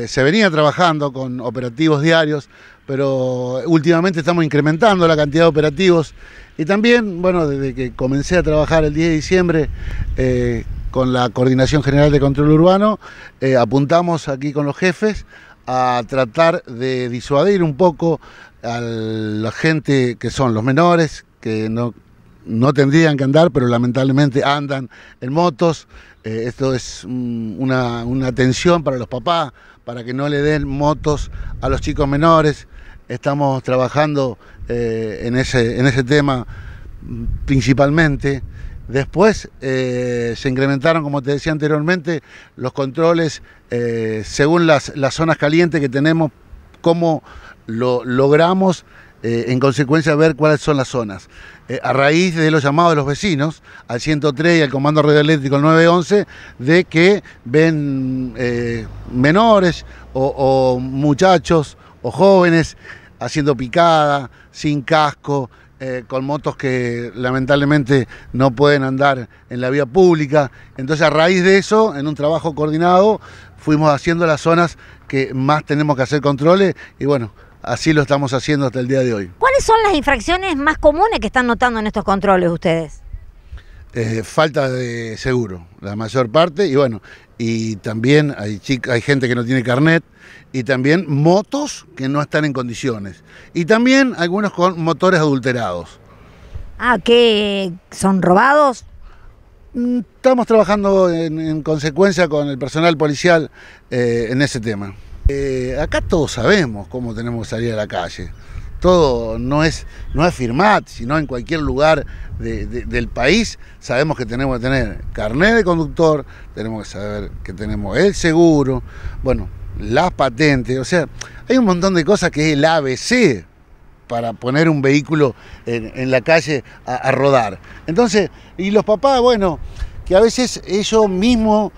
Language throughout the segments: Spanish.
Eh, se venía trabajando con operativos diarios, pero últimamente estamos incrementando la cantidad de operativos y también, bueno, desde que comencé a trabajar el 10 de diciembre eh, con la Coordinación General de Control Urbano, eh, apuntamos aquí con los jefes a tratar de disuadir un poco a la gente que son los menores, que no no tendrían que andar, pero lamentablemente andan en motos. Eh, esto es una, atención para los papás, para que no le den motos a los chicos menores. Estamos trabajando eh, en, ese, en ese tema mm, principalmente. Después eh, se incrementaron, como te decía anteriormente, los controles según las, las zonas calientes que tenemos, cómo lo logramos eh, en consecuencia ver cuáles son las zonas. Eh, a raíz de los llamados de los vecinos, al 103 y al Comando Radioeléctrico al 911, de que ven eh, menores o, o, muchachos o jóvenes haciendo picada, sin casco, con motos que lamentablemente no pueden andar en la vía pública. Entonces a raíz de eso, en un trabajo coordinado, fuimos haciendo las zonas que más tenemos que hacer controles y bueno, así lo estamos haciendo hasta el día de hoy. ¿Cuáles son las infracciones más comunes que están notando en estos controles ustedes? Eh, falta de seguro, la mayor parte, y bueno, y también hay, hay gente que no tiene carnet, y también motos que no están en condiciones, y también algunos con motores adulterados. Ah, ¿qué? ¿Son robados? Mm, estamos trabajando en, consecuencia con el personal policial eh, en ese tema. Eh, acá todos sabemos cómo tenemos que salir a la calle. Todo no es, no es firmat, sino en cualquier lugar del país sabemos que tenemos que tener carnet de conductor, tenemos que saber que tenemos el seguro, bueno, las patentes, o sea, hay un montón de cosas que es el ABC para poner un vehículo en, la calle a rodar. Entonces, y los papás, bueno, que a veces ellos mismos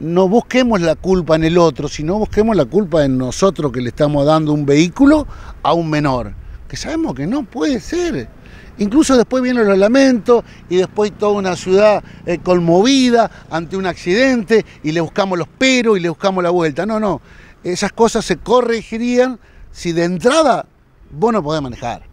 no busquemos la culpa en el otro, sino busquemos la culpa en nosotros que le estamos dando un vehículo a un menor, que sabemos que no puede ser. Incluso después vienen los lamentos y después toda una ciudad eh, conmovida ante un accidente y le buscamos los peros y le buscamos la vuelta. No, no, esas cosas se corregirían si de entrada vos no podés manejar.